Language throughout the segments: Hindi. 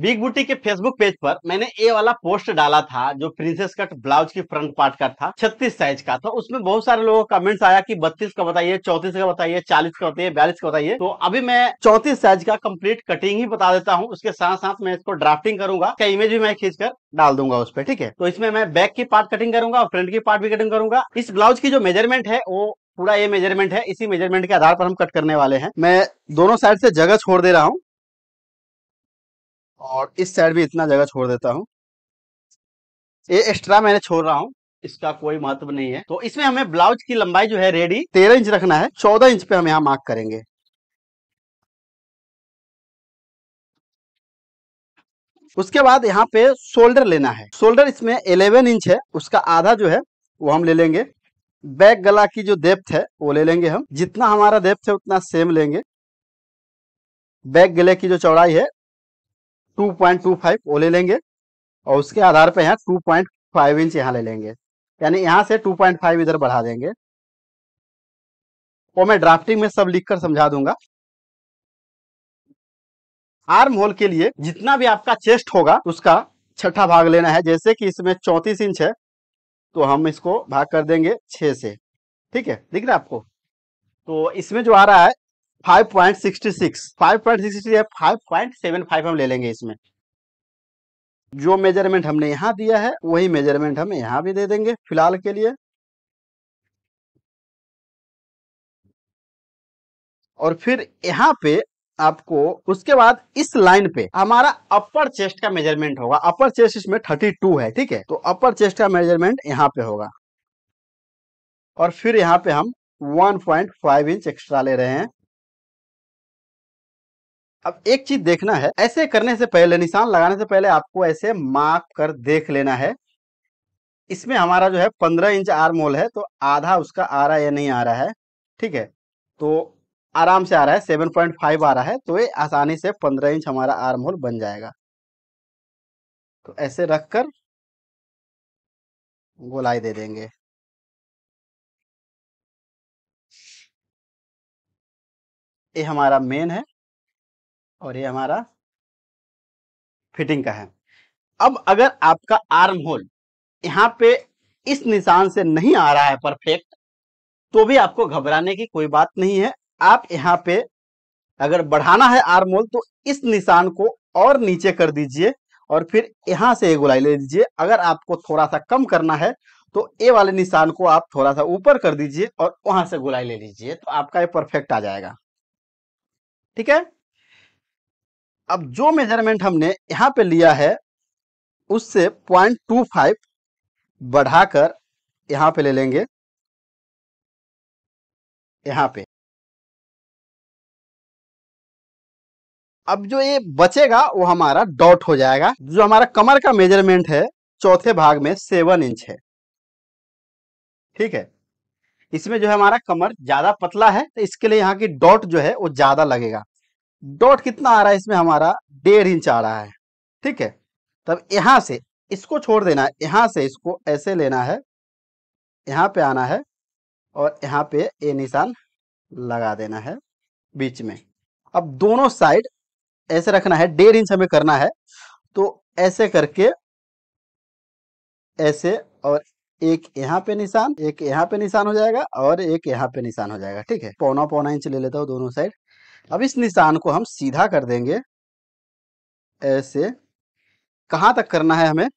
बिग बूटी के फेसबुक पेज पर मैंने ये वाला पोस्ट डाला था जो प्रिंसेस कट ब्लाउज की फ्रंट पार्ट का था छत्तीस साइज का था उसमें बहुत सारे लोगों का कमेंट्स आया कि बत्तीस का बताइए चौतीस का बताइए चालीस का बताइए बयालीस का बताइए तो अभी मैं चौतीस साइज का कंप्लीट कटिंग ही बता देता हूँ उसके साथ साथ मैं इसको ड्राफ्टिंग करूंगा क्या इमेज भी मैं खींचकर डाल दूंगा उस पर ठीक है तो इसमें मैं बैक की पार्ट कटिंग करूंगा और फ्रंट की पार्ट भी कटिंग करूंगा इस ब्लाउज की जो मेजरमेंट है वो पूरा ये मेजरमेंट है इसी मेजरमेंट के आधार पर हम कट करने वाले हैं मैं दोनों साइड से जगह छोड़ दे रहा हूँ और इस साइड भी इतना जगह छोड़ देता हूँ ये एक्स्ट्रा मैंने छोड़ रहा हूँ इसका कोई महत्व नहीं है तो इसमें हमें ब्लाउज की लंबाई जो है रेडी तेरह इंच रखना है चौदह इंच पे हम यहाँ मार्क करेंगे उसके बाद यहाँ पे शोल्डर लेना है शोल्डर इसमें इलेवन इंच है उसका आधा जो है वो हम ले लेंगे बैक गला की जो डेप्थ है वो ले लेंगे हम जितना हमारा डेप्थ है उतना सेम लेंगे बैक गले की जो चौड़ाई है 2.25 ले लेंगे और उसके आधार पे यहाँ 2.5 इंच यहाँ ले लेंगे यानी यहाँ से 2.5 इधर बढ़ा देंगे वो मैं ड्राफ्टिंग में सब लिख कर समझा दूंगा आर्म होल के लिए जितना भी आपका चेस्ट होगा उसका छठा भाग लेना है जैसे कि इसमें चौंतीस इंच है तो हम इसको भाग कर देंगे छः से ठीक है दिख रहा है आपको तो इसमें जो आ रहा है five point sixty six five point या फाइव पॉइंट सेवन फाइव हम ले लेंगे इसमें जो मेजरमेंट हमने यहां दिया है वही मेजरमेंट हम यहाँ भी दे देंगे फिलहाल के लिए और फिर यहाँ पे आपको उसके बाद इस लाइन पे हमारा अपर चेस्ट का मेजरमेंट होगा अपर चेस्ट इसमें थर्टी टू है ठीक है तो अपर चेस्ट का मेजरमेंट यहाँ पे होगा और फिर यहाँ पे हम 1.5 इंच एक्स्ट्रा ले रहे हैं अब एक चीज देखना है ऐसे करने से पहले निशान लगाने से पहले आपको ऐसे माप कर देख लेना है इसमें हमारा जो है पंद्रह इंच आर मोल है तो आधा उसका आ रहा है या नहीं आ रहा है ठीक है तो आराम से आ रहा है सेवन पॉइंट फाइव आ रहा है तो ये आसानी से पंद्रह इंच हमारा आर्म होल बन जाएगा तो ऐसे रख कर गोलाई दे देंगे ये हमारा मेन है और ये हमारा फिटिंग का है अब अगर आपका आर्म होल यहाँ पे इस निशान से नहीं आ रहा है परफेक्ट तो भी आपको घबराने की कोई बात नहीं है आप यहाँ पे अगर बढ़ाना है आर्म होल तो इस निशान को और नीचे कर दीजिए और फिर यहां से ये ले लीजिए अगर आपको थोड़ा सा कम करना है तो ए वाले निशान को आप थोड़ा सा ऊपर कर दीजिए और वहां से गुलाई ले लीजिए तो आपका ये परफेक्ट आ जाएगा ठीक है अब जो मेजरमेंट हमने यहाँ पे लिया है उससे पॉइंट टू फाइव बढ़ाकर यहाँ पे ले लेंगे यहाँ पे अब जो ये बचेगा वो हमारा डॉट हो जाएगा जो हमारा कमर का मेजरमेंट है चौथे भाग में सेवन इंच है ठीक है इसमें जो है हमारा कमर ज्यादा पतला है तो इसके लिए यहाँ की डॉट जो है वो ज्यादा लगेगा डॉट कितना आ रहा है इसमें हमारा डेढ़ इंच आ रहा है ठीक है तब यहां से इसको छोड़ देना है यहां से इसको ऐसे लेना है यहां पे आना है और यहां पे ये निशान लगा देना है बीच में अब दोनों साइड ऐसे रखना है डेढ़ इंच हमें करना है तो ऐसे करके ऐसे और एक यहाँ पे निशान एक यहाँ पे निशान हो जाएगा और एक यहाँ पे निशान हो जाएगा ठीक है पौना पौना इंच ले लेता हूँ दोनों साइड अब इस निशान को हम सीधा कर देंगे ऐसे कहां तक करना है हमें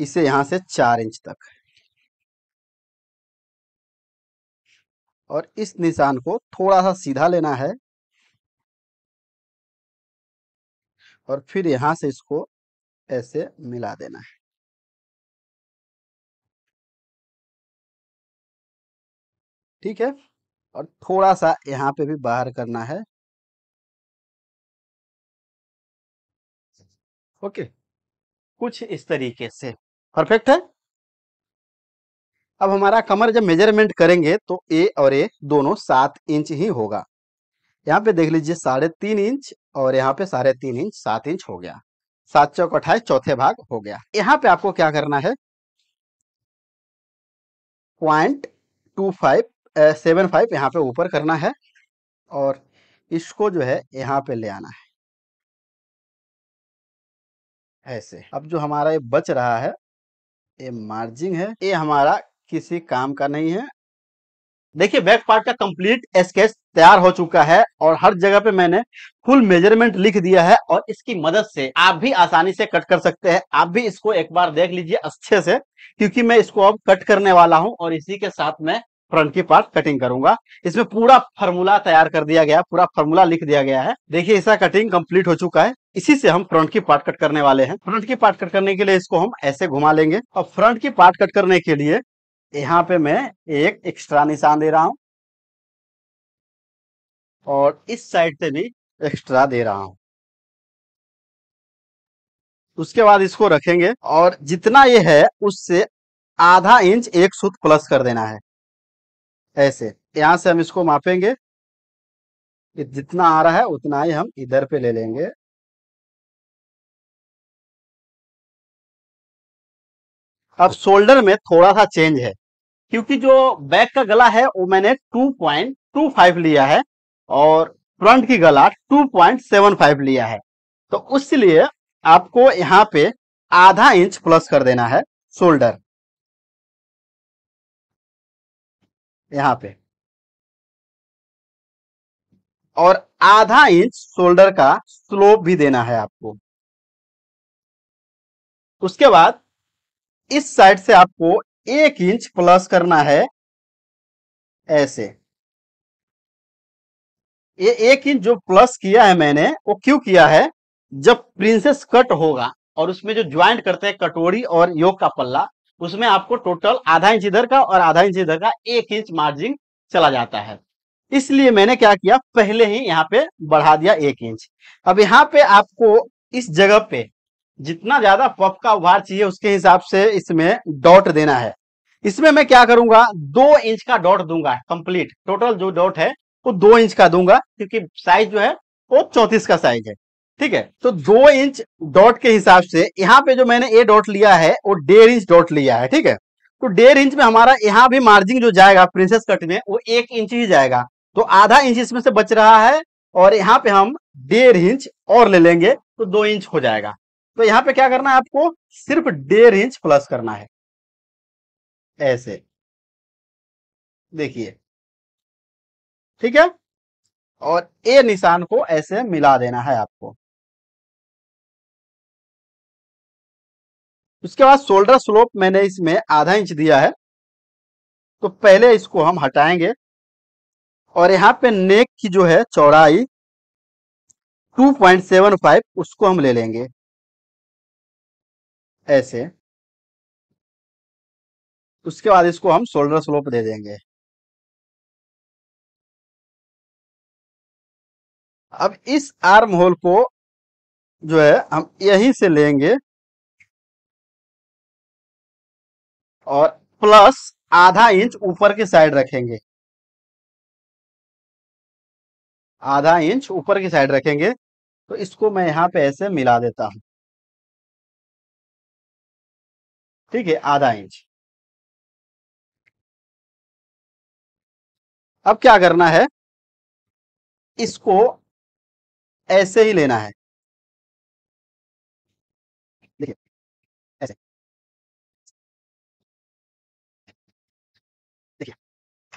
इसे यहां से चार इंच तक और इस निशान को थोड़ा सा सीधा लेना है और फिर यहां से इसको ऐसे मिला देना है ठीक है और थोड़ा सा यहाँ पे भी बाहर करना है ओके कुछ इस तरीके से परफेक्ट है अब हमारा कमर जब मेजरमेंट करेंगे तो ए और ए दोनों सात इंच ही होगा यहाँ पे देख लीजिए साढ़े तीन इंच और यहाँ पे साढ़े तीन इंच सात इंच हो गया सात चौक अठाईस चौथे भाग हो गया यहाँ पे आपको क्या करना है point two five seven five यहाँ पे ऊपर करना है और इसको जो है यहाँ पे ले आना है ऐसे अब जो हमारा ये बच रहा है ये मार्जिंग है ये हमारा किसी काम का नहीं है देखिए बैक पार्ट का कंप्लीट स्केच तैयार हो चुका है और हर जगह पे मैंने फुल मेजरमेंट लिख दिया है और इसकी मदद से आप भी आसानी से कट कर सकते हैं आप भी इसको एक बार देख लीजिए अच्छे से क्योंकि मैं इसको अब कट करने वाला हूं और इसी के साथ मैं फ्रंट की पार्ट कटिंग करूंगा इसमें पूरा फार्मूला तैयार कर दिया गया पूरा फॉर्मूला लिख दिया गया है देखिए इसका कटिंग कंप्लीट हो चुका है इसी से हम फ्रंट की पार्ट कट करने वाले हैं फ्रंट की पार्ट कट करने के लिए इसको हम ऐसे घुमा लेंगे और फ्रंट की पार्ट कट करने के लिए यहाँ पे मैं एक एक्स्ट्रा निशान दे रहा हूं और इस साइड से भी एक्स्ट्रा दे रहा हूं उसके बाद इसको रखेंगे और जितना ये है उससे आधा इंच एक सूत प्लस कर देना है ऐसे यहां से हम इसको मापेंगे जितना आ रहा है उतना ही हम इधर पे ले लेंगे अब शोल्डर में थोड़ा सा चेंज है क्योंकि जो बैक का गला है वो मैंने 2.25 लिया है और फ्रंट की गला 2.75 लिया है तो उसलिए आपको यहाँ पे आधा इंच प्लस कर देना है शोल्डर यहां पे और आधा इंच शोल्डर का स्लोप भी देना है आपको उसके बाद इस साइड से आपको एक इंच प्लस करना है ऐसे ये एक इंच जो प्लस किया है मैंने वो क्यों किया है जब प्रिंसेस कट होगा और उसमें जो ज्वाइंट करते हैं कटोरी और योग का पल्ला उसमें आपको टोटल आधा इंच इधर का और आधा इंच इधर का एक इंच मार्जिन चला जाता है इसलिए मैंने क्या किया पहले ही यहाँ पे बढ़ा दिया एक इंच अब यहाँ पे आपको इस जगह पे जितना ज्यादा पप का उभार चाहिए उसके हिसाब से इसमें डॉट देना है इसमें मैं क्या करूंगा दो इंच का डॉट दूंगा कंप्लीट टोटल जो डॉट है वो दो इंच का दूंगा क्योंकि साइज जो है वो चौतीस का साइज है ठीक है तो दो इंच डॉट के हिसाब से यहाँ पे जो मैंने ए डॉट लिया है वो डेढ़ इंच डॉट लिया है ठीक है तो डेढ़ इंच में हमारा यहाँ भी मार्जिन जो जाएगा प्रिंसेस कट में वो एक इंच ही जाएगा तो आधा इंच इसमें से बच रहा है और यहाँ पे हम डेढ़ इंच और ले लेंगे तो दो इंच हो जाएगा तो यहाँ पे क्या करना है आपको सिर्फ डेढ़ इंच प्लस करना है ऐसे देखिए ठीक है और ए निशान को ऐसे मिला देना है आपको उसके बाद शोल्डर स्लोप मैंने इसमें आधा इंच दिया है तो पहले इसको हम हटाएंगे और यहाँ पे नेक की जो है चौड़ाई 2.75 उसको हम ले लेंगे ऐसे उसके बाद इसको हम शोल्डर स्लोप दे देंगे अब इस आर्म होल को जो है हम यहीं से लेंगे और प्लस आधा इंच ऊपर की साइड रखेंगे आधा इंच ऊपर की साइड रखेंगे तो इसको मैं यहां पे ऐसे मिला देता हूं ठीक है आधा इंच अब क्या करना है इसको ऐसे ही लेना है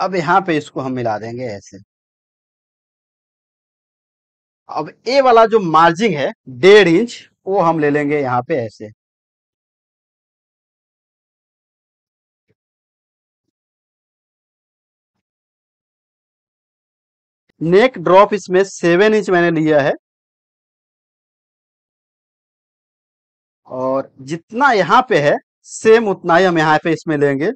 अब यहाँ पे इसको हम मिला देंगे ऐसे अब ए वाला जो मार्जिंग है डेढ़ इंच वो हम ले लेंगे यहाँ पे ऐसे नेक ड्रॉप इसमें सेवन इंच मैंने लिया है और जितना यहां पे है सेम उतना ही हम यहां पे इसमें लेंगे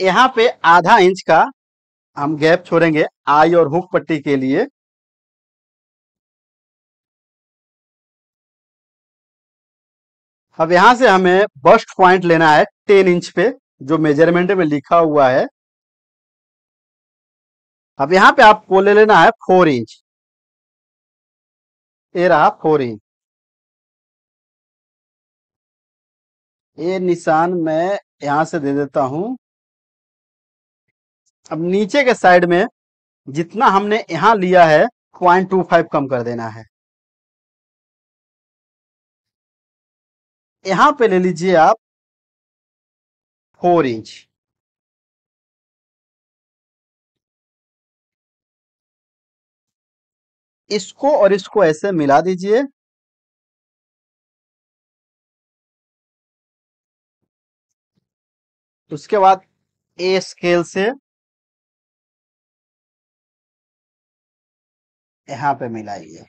यहाँ पे आधा इंच का हम गैप छोड़ेंगे आई और हुक पट्टी के लिए अब यहां से हमें बस्ट पॉइंट लेना है टेन इंच पे जो मेजरमेंट में लिखा हुआ है अब यहां पे आपको ले लेना है फोर इंच ये रहा फोर इंच ये निशान मैं यहां से दे देता हूं अब नीचे के साइड में जितना हमने यहां लिया है पॉइंट टू फाइव कम कर देना है यहां पे ले लीजिए आप फोर इंच इसको और इसको ऐसे मिला दीजिए उसके बाद ए स्केल से यहां पे मिलाइए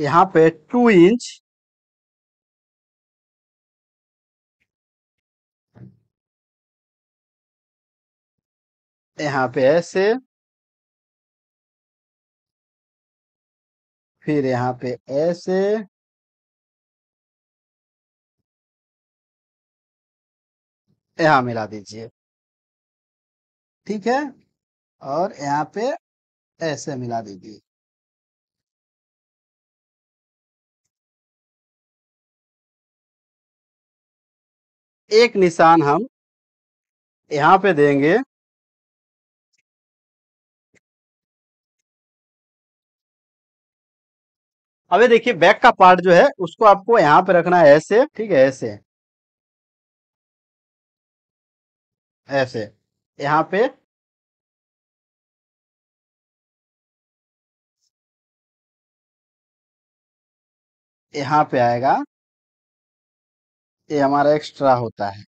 यहां पे टू इंच यहां पे ऐसे फिर यहां पे ऐसे यहाँ मिला दीजिए ठीक है और यहाँ पे ऐसे मिला दीजिए एक निशान हम यहाँ पे देंगे अबे देखिए बैक का पार्ट जो है उसको आपको यहाँ पे रखना है ऐसे ठीक है ऐसे ऐसे यहाँ पे यहाँ पे आएगा ये हमारा एक्स्ट्रा होता है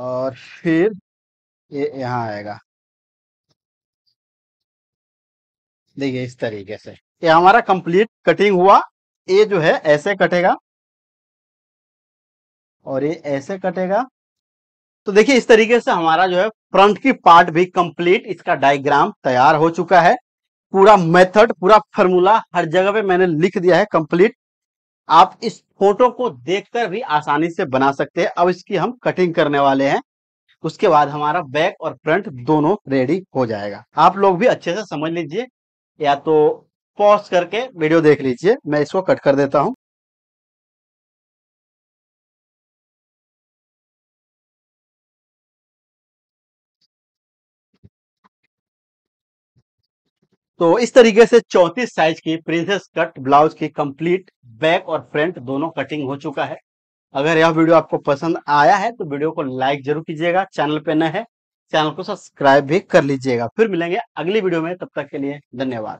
और फिर ये यहां यहाँ आएगा देखिए इस तरीके से ये हमारा कंप्लीट कटिंग हुआ ये जो है ऐसे कटेगा और ये ऐसे कटेगा तो देखिए इस तरीके से हमारा जो है फ्रंट की पार्ट भी कंप्लीट इसका डायग्राम तैयार हो चुका है पूरा मेथड पूरा फॉर्मूला हर जगह पे मैंने लिख दिया है कंप्लीट आप इस फोटो को देखकर भी आसानी से बना सकते हैं अब इसकी हम कटिंग करने वाले हैं उसके बाद हमारा बैक और फ्रंट दोनों रेडी हो जाएगा आप लोग भी अच्छे से समझ लीजिए या तो पॉज करके वीडियो देख लीजिए मैं इसको कट कर देता हूं तो इस तरीके से चौतीस साइज की प्रिंसेस कट ब्लाउज की कंप्लीट बैक और फ्रंट दोनों कटिंग हो चुका है अगर यह वीडियो आपको पसंद आया है तो वीडियो को लाइक जरूर कीजिएगा चैनल पे न है चैनल को सब्सक्राइब भी कर लीजिएगा फिर मिलेंगे अगली वीडियो में तब तक के लिए धन्यवाद